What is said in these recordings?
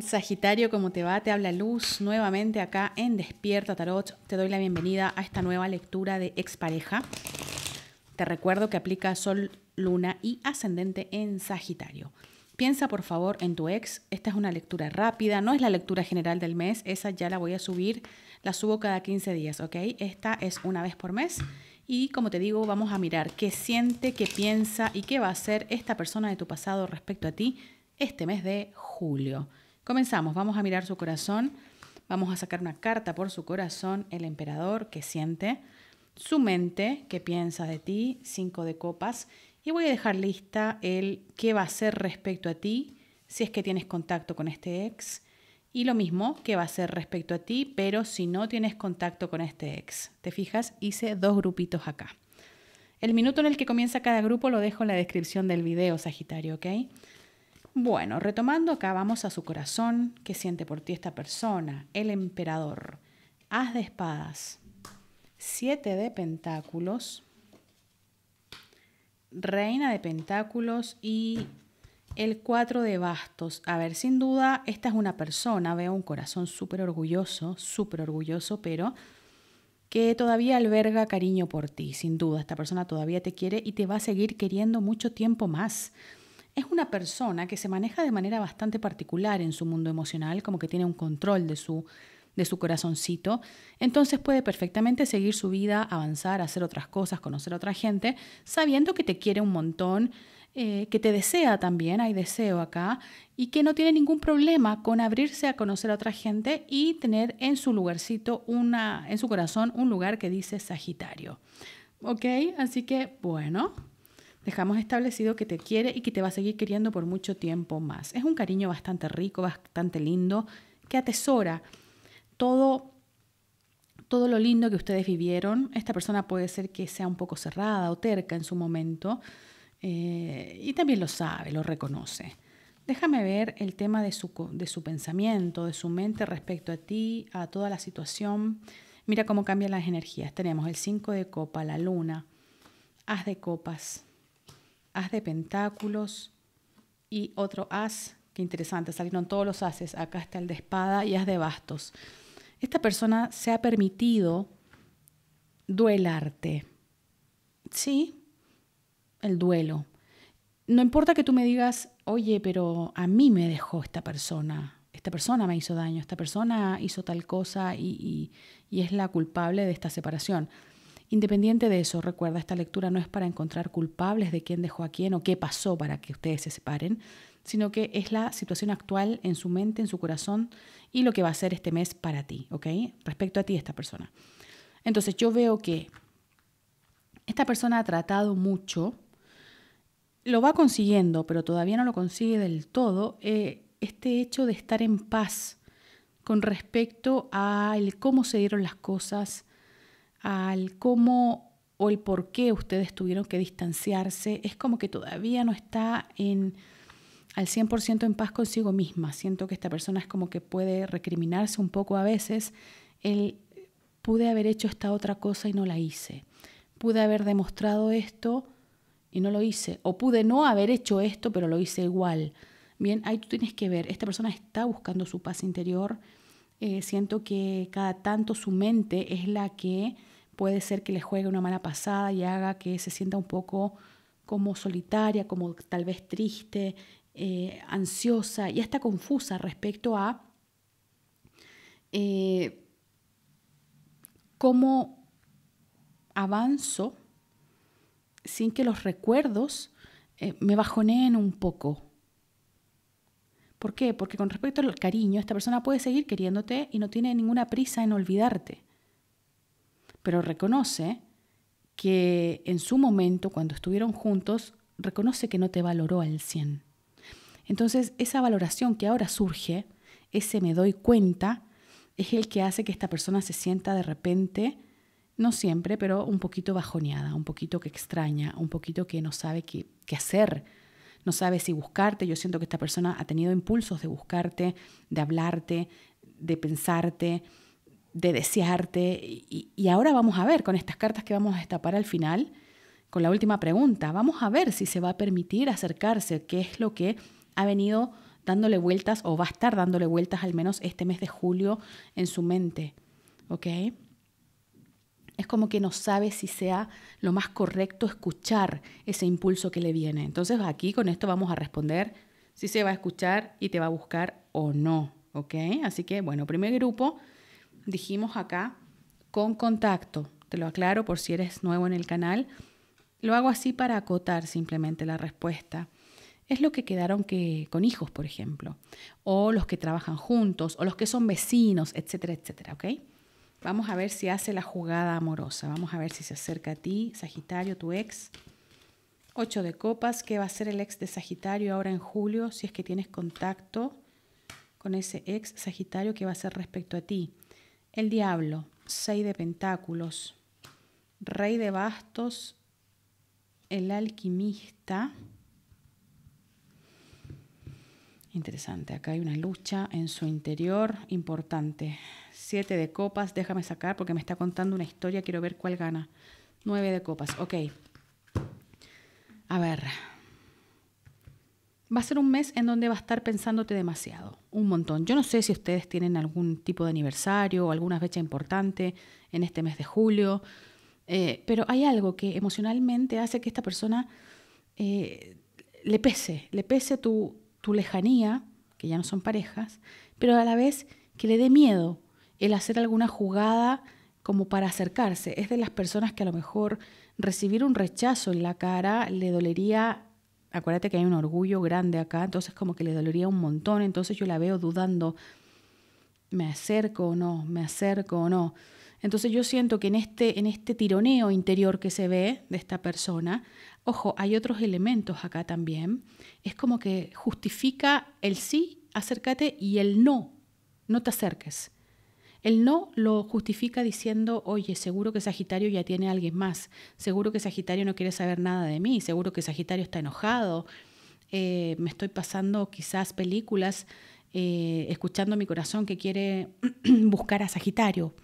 Sagitario, ¿cómo te va? Te habla Luz nuevamente acá en Despierta Tarot. Te doy la bienvenida a esta nueva lectura de Expareja. Te recuerdo que aplica Sol, Luna y Ascendente en Sagitario. Piensa por favor en tu ex. Esta es una lectura rápida, no es la lectura general del mes, esa ya la voy a subir, la subo cada 15 días, ¿ok? Esta es una vez por mes y como te digo, vamos a mirar qué siente, qué piensa y qué va a hacer esta persona de tu pasado respecto a ti este mes de julio. Comenzamos, vamos a mirar su corazón, vamos a sacar una carta por su corazón, el emperador que siente, su mente que piensa de ti, cinco de copas, y voy a dejar lista el qué va a hacer respecto a ti si es que tienes contacto con este ex, y lo mismo qué va a ser respecto a ti, pero si no tienes contacto con este ex. ¿Te fijas? Hice dos grupitos acá. El minuto en el que comienza cada grupo lo dejo en la descripción del video, Sagitario, ¿ok? Bueno, retomando acá, vamos a su corazón ¿Qué siente por ti esta persona, el emperador. Haz de espadas, siete de pentáculos, reina de pentáculos y el cuatro de bastos. A ver, sin duda, esta es una persona, veo un corazón súper orgulloso, súper orgulloso, pero que todavía alberga cariño por ti, sin duda. Esta persona todavía te quiere y te va a seguir queriendo mucho tiempo más es una persona que se maneja de manera bastante particular en su mundo emocional, como que tiene un control de su, de su corazoncito, entonces puede perfectamente seguir su vida, avanzar, hacer otras cosas, conocer a otra gente, sabiendo que te quiere un montón, eh, que te desea también, hay deseo acá, y que no tiene ningún problema con abrirse a conocer a otra gente y tener en su lugarcito, una, en su corazón, un lugar que dice Sagitario. ¿Ok? Así que, bueno, Dejamos establecido que te quiere y que te va a seguir queriendo por mucho tiempo más. Es un cariño bastante rico, bastante lindo, que atesora todo todo lo lindo que ustedes vivieron. Esta persona puede ser que sea un poco cerrada o terca en su momento eh, y también lo sabe, lo reconoce. Déjame ver el tema de su, de su pensamiento, de su mente respecto a ti, a toda la situación. Mira cómo cambian las energías. Tenemos el 5 de copa, la luna, haz de copas, as de pentáculos y otro as, qué interesante, salieron todos los ases, acá está el de espada y as de bastos. Esta persona se ha permitido duelarte. ¿Sí? El duelo. No importa que tú me digas, oye, pero a mí me dejó esta persona, esta persona me hizo daño, esta persona hizo tal cosa y, y es la culpable de esta separación Independiente de eso, recuerda, esta lectura no es para encontrar culpables de quién dejó a quién o qué pasó para que ustedes se separen, sino que es la situación actual en su mente, en su corazón y lo que va a ser este mes para ti, ¿ok? Respecto a ti, esta persona. Entonces yo veo que esta persona ha tratado mucho, lo va consiguiendo, pero todavía no lo consigue del todo, eh, este hecho de estar en paz con respecto a cómo se dieron las cosas, al cómo o el por qué ustedes tuvieron que distanciarse, es como que todavía no está en, al 100% en paz consigo misma. Siento que esta persona es como que puede recriminarse un poco a veces. Él pude haber hecho esta otra cosa y no la hice. Pude haber demostrado esto y no lo hice. O pude no haber hecho esto, pero lo hice igual. Bien, ahí tú tienes que ver, esta persona está buscando su paz interior. Eh, siento que cada tanto su mente es la que puede ser que le juegue una mala pasada y haga que se sienta un poco como solitaria, como tal vez triste, eh, ansiosa y hasta confusa respecto a eh, cómo avanzo sin que los recuerdos eh, me bajoneen un poco. ¿Por qué? Porque con respecto al cariño, esta persona puede seguir queriéndote y no tiene ninguna prisa en olvidarte pero reconoce que en su momento, cuando estuvieron juntos, reconoce que no te valoró al 100. Entonces, esa valoración que ahora surge, ese me doy cuenta, es el que hace que esta persona se sienta de repente, no siempre, pero un poquito bajoneada, un poquito que extraña, un poquito que no sabe qué, hacer, no sabe si buscarte. Yo siento que esta persona ha tenido impulsos de buscarte, de hablarte, de pensarte, de desearte. Y, ahora vamos a ver con estas cartas que vamos a destapar al final, con la última pregunta, vamos a ver si se va a permitir acercarse, qué es lo que ha venido dándole vueltas o va a estar dándole vueltas al menos este mes de julio en su mente. ¿Ok? Es como que no sabe si sea lo más correcto escuchar ese impulso que le viene. Entonces aquí con esto vamos a responder si se va a escuchar y te va a buscar o no. ¿Ok? Así que bueno, primer grupo, dijimos acá, con contacto. Te lo aclaro por si eres nuevo en el canal. Lo hago así para acotar simplemente la respuesta. Es lo que quedaron que, con hijos, por ejemplo, o los que trabajan juntos, o los que son vecinos, etcétera, etcétera, ¿ok? Vamos a ver si hace la jugada amorosa. Vamos a ver si se acerca a ti, Sagitario, tu ex. Ocho de copas. ¿Qué va a ser el ex de Sagitario ahora en julio? Si es que tienes contacto con ese ex Sagitario, ¿qué va a hacer respecto a ti? El diablo, seis de pentáculos, rey de bastos, el alquimista. Interesante, acá hay una lucha en su interior importante. Siete de copas, déjame sacar porque me está contando una historia, quiero ver cuál gana. Nueve de copas, ok. A ver, va a ser un mes en donde va a estar pensándote demasiado, un montón. Yo no sé si ustedes tienen algún tipo de aniversario o alguna fecha importante en este mes de julio, eh, pero hay algo que emocionalmente hace que esta persona eh, le pese, le pese tu, tu lejanía, que ya no son parejas, pero a la vez que le dé miedo el hacer alguna jugada como para acercarse. Es de las personas que a lo mejor recibir un rechazo en la cara le dolería acuérdate que hay un orgullo grande acá, entonces como que le dolería un montón, entonces yo la veo dudando, me acerco o no, me acerco o no. Entonces yo siento que en este, en este tironeo interior que se ve de esta persona, ojo, hay otros elementos acá también, es como que justifica el sí, acércate y el no, no te acerques. El no lo justifica diciendo, oye, seguro que Sagitario ya tiene a alguien más, seguro que Sagitario no quiere saber nada de mí, seguro que Sagitario está enojado, eh, me estoy pasando quizás películas eh, escuchando mi corazón que quiere buscar a Sagitario,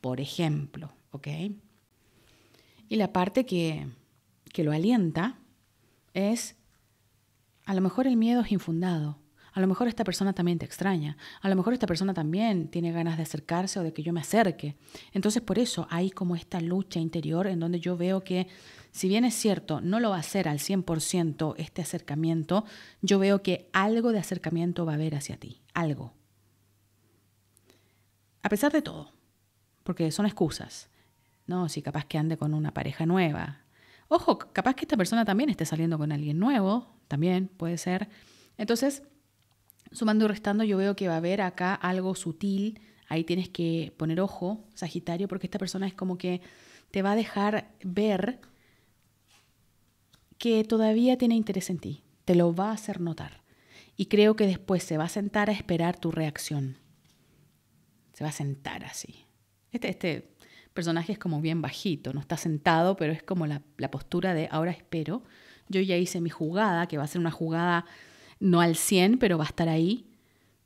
por ejemplo, ¿ok? Y la parte que lo alienta es, a lo mejor el miedo es infundado, a lo mejor esta persona también te extraña, a lo mejor esta persona también tiene ganas de acercarse o de que yo me acerque. Entonces por eso hay como esta lucha interior en donde yo veo que si bien es cierto, no lo va a hacer al 100% este acercamiento, yo veo que algo de acercamiento va a haber hacia ti, algo. A pesar de todo, porque son excusas. No, si capaz que ande con una pareja nueva. Ojo, capaz que esta persona también esté saliendo con alguien nuevo, también puede ser. Entonces, Sumando y restando, yo veo que va a haber acá algo sutil. Ahí tienes que poner ojo, Sagitario, porque esta persona es como que te va a dejar ver que todavía tiene interés en ti. Te lo va a hacer notar. Y creo que después se va a sentar a esperar tu reacción. Se va a sentar así. Este, este personaje es como bien bajito, no está sentado, pero es como la, la postura de ahora espero. Yo ya hice mi jugada, que va a ser una jugada no al 100, pero va a estar ahí.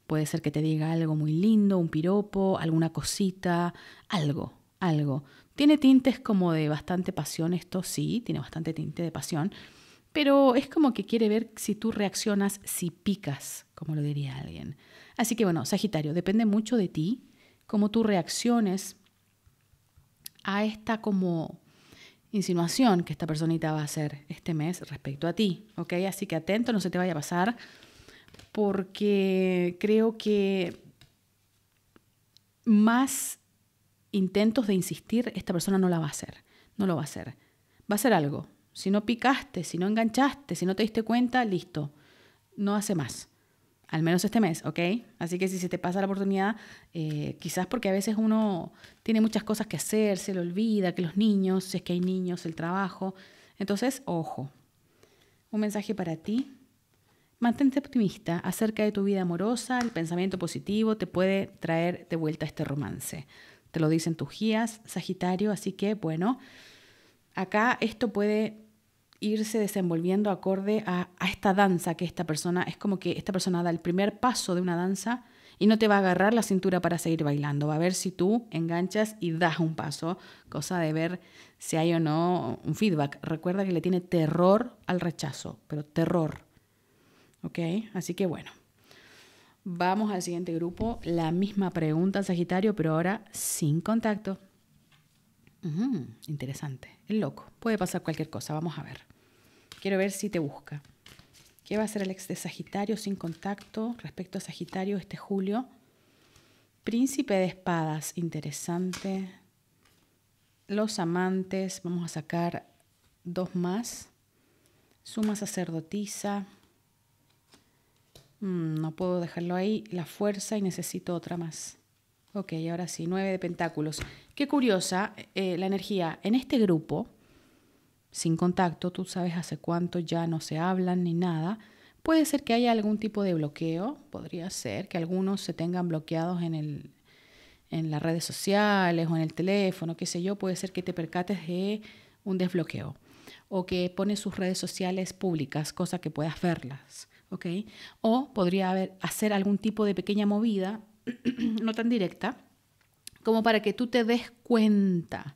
Puede ser que te diga algo muy lindo, un piropo, alguna cosita, algo, algo. Tiene tintes como de bastante pasión esto, sí, tiene bastante tinte de pasión, pero es como que quiere ver si tú reaccionas, si picas, como lo diría alguien. Así que bueno, Sagitario, depende mucho de ti, cómo tú reacciones a esta como insinuación que esta personita va a hacer este mes respecto a ti, ¿ok? Así que atento, no se te vaya a pasar, porque creo que más intentos de insistir, esta persona no la va a hacer, no lo va a hacer. Va a hacer algo. Si no picaste, si no enganchaste, si no te diste cuenta, listo, no hace más al menos este mes, ¿ok? Así que si se te pasa la oportunidad, eh, quizás porque a veces uno tiene muchas cosas que hacer, se le olvida, que los niños, es que hay niños, el trabajo. Entonces, ojo, un mensaje para ti. Mantente optimista acerca de tu vida amorosa, el pensamiento positivo te puede traer de vuelta este romance. Te lo dicen tus guías, Sagitario, así que bueno, acá esto puede irse desenvolviendo acorde a, esta danza que esta persona, es como que esta persona da el primer paso de una danza y no te va a agarrar la cintura para seguir bailando, va a ver si tú enganchas y das un paso, cosa de ver si hay o no un feedback. Recuerda que le tiene terror al rechazo, pero terror. ¿Ok? Así que bueno. Vamos al siguiente grupo. La misma pregunta, Sagitario, pero ahora sin contacto. Mm, interesante. es loco. Puede pasar cualquier cosa. Vamos a ver. Quiero ver si te busca. ¿Qué va a ser el ex de Sagitario sin contacto respecto a Sagitario este julio? Príncipe de espadas, interesante. Los amantes, vamos a sacar dos más. Suma sacerdotisa. Mm, no puedo dejarlo ahí. La fuerza y necesito otra más. Ok, ahora sí, nueve de pentáculos. Qué curiosa eh, la energía. En este grupo, sin contacto, tú sabes hace cuánto ya no se hablan ni nada. Puede ser que haya algún tipo de bloqueo, podría ser que algunos se tengan bloqueados en, el, en las redes sociales o en el teléfono, qué sé yo, puede ser que te percates de un desbloqueo o que pone sus redes sociales públicas, cosa que puedas verlas, ¿ok? O podría haber, hacer algún tipo de pequeña movida, no tan directa, como para que tú te des cuenta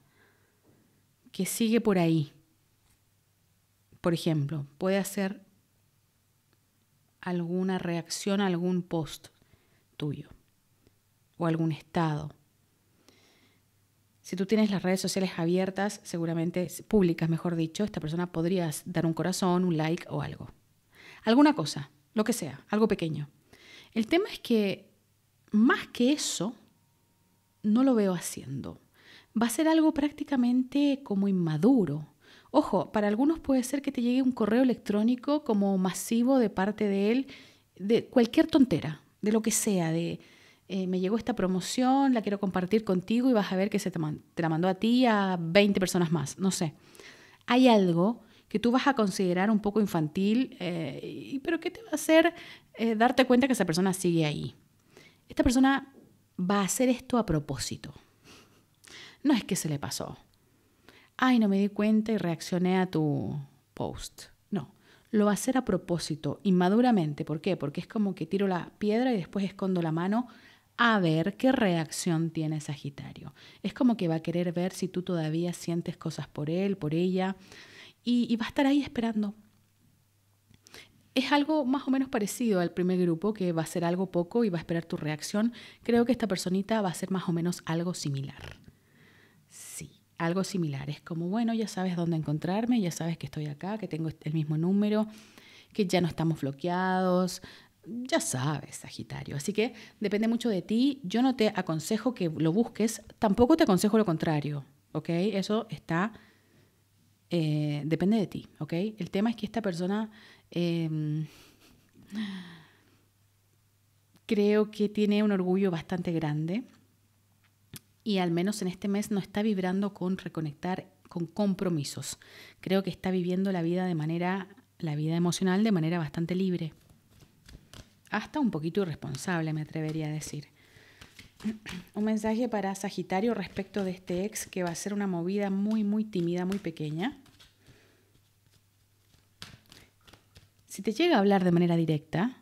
que sigue por ahí, por ejemplo, puede hacer alguna reacción a algún post tuyo o algún estado. Si tú tienes las redes sociales abiertas, seguramente públicas, mejor dicho, esta persona podría dar un corazón, un like o algo. Alguna cosa, lo que sea, algo pequeño. El tema es que más que eso, no lo veo haciendo. Va a ser algo prácticamente como inmaduro, Ojo, para algunos puede ser que te llegue un correo electrónico como masivo de parte de él, de cualquier tontera, de lo que sea, de eh, me llegó esta promoción, la quiero compartir contigo y vas a ver que se te, la mandó a ti y a 20 personas más, no sé. Hay algo que tú vas a considerar un poco infantil, eh, pero ¿qué te va a hacer eh, darte cuenta que esa persona sigue ahí. Esta persona va a hacer esto a propósito. No es que se le pasó ay, no me di cuenta y reaccioné a tu post. No, lo va a hacer a propósito, inmaduramente. ¿Por qué? Porque es como que tiro la piedra y después escondo la mano a ver qué reacción tiene Sagitario. Es como que va a querer ver si tú todavía sientes cosas por él, por ella, y, y va a estar ahí esperando. Es algo más o menos parecido al primer grupo, que va a ser algo poco y va a esperar tu reacción. Creo que esta personita va a ser más o menos algo similar. Sí algo similar. Es como, bueno, ya sabes dónde encontrarme, ya sabes que estoy acá, que tengo el mismo número, que ya no estamos bloqueados. Ya sabes, Sagitario. Así que depende mucho de ti. Yo no te aconsejo que lo busques, tampoco te aconsejo lo contrario, ¿ok? Eso está, eh, depende de ti, ¿ok? El tema es que esta persona em, creo que tiene un orgullo bastante grande y al menos en este mes no está vibrando con reconectar con compromisos. Creo que está viviendo la vida de manera, la vida emocional de manera bastante libre. Hasta un poquito irresponsable, me atrevería a decir. Un mensaje para Sagitario respecto de este ex que va a ser una movida muy, muy tímida, muy pequeña. Si te llega a hablar de manera directa,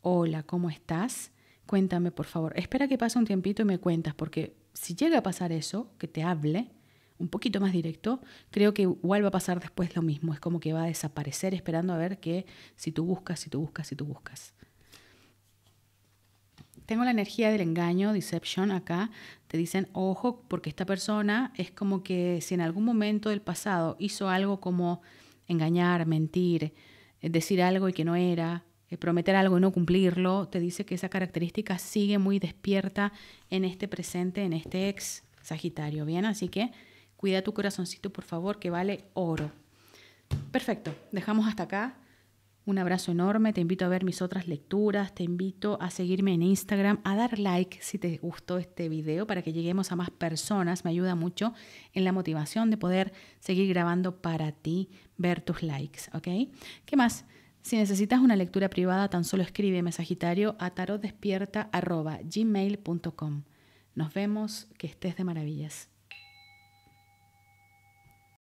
hola, ¿cómo estás? Cuéntame, por favor. Espera que pase un tiempito y me cuentas, porque si llega a pasar eso, que te hable un poquito más directo, creo que igual va a pasar después lo mismo. Es como que va a desaparecer esperando a ver que si tú buscas, si tú buscas, si tú buscas. Tengo la energía del engaño, deception acá. Te dicen, ojo, porque esta persona es como que si en algún momento del pasado hizo algo como engañar, mentir, eh, decir algo y que no era, eh, prometer algo y no cumplirlo, te dice que esa característica sigue muy despierta en este presente, en este ex Sagitario, ¿bien? Así que cuida tu corazoncito, por favor, que vale oro. Perfecto, dejamos hasta acá. Un abrazo enorme, te invito a ver mis otras lecturas, te invito a seguirme en Instagram, a dar like si te gustó este video para que lleguemos a más personas, me ayuda mucho en la motivación de poder seguir grabando para ti, ver tus likes, ¿ok? ¿Qué más? Si necesitas una lectura privada, tan solo escríbeme Sagitario a tarotdespierta.gmail.com. Nos vemos, que estés de maravillas.